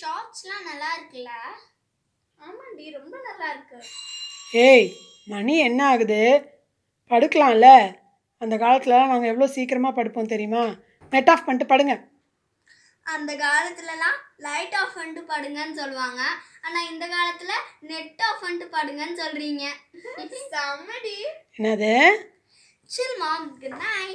ஷார்ட்ஸ்லாம் நல்லா இருக்குல்ல ஆமாடி ரொம்ப நல்லா இருக்கு ஏய் மணி என்ன ஆகுது படுக்கலாம்ல அந்த காலத்துலலாம் நாங்கள் எவ்வளோ சீக்கிரமாக படுப்போம் தெரியுமா நெட் ஆஃப் பண்ணிட்டு படுங்க அந்த காலத்துலலாம் லைட் ஆஃப் பண்ணிட்டு படுங்கன்னு சொல்லுவாங்க ஆனால் இந்த காலத்தில் நெட் ஆஃப் பண்ணிட்டு படுங்கன்னு சொல்கிறீங்க என்னது சில் மாம் குட் நைட்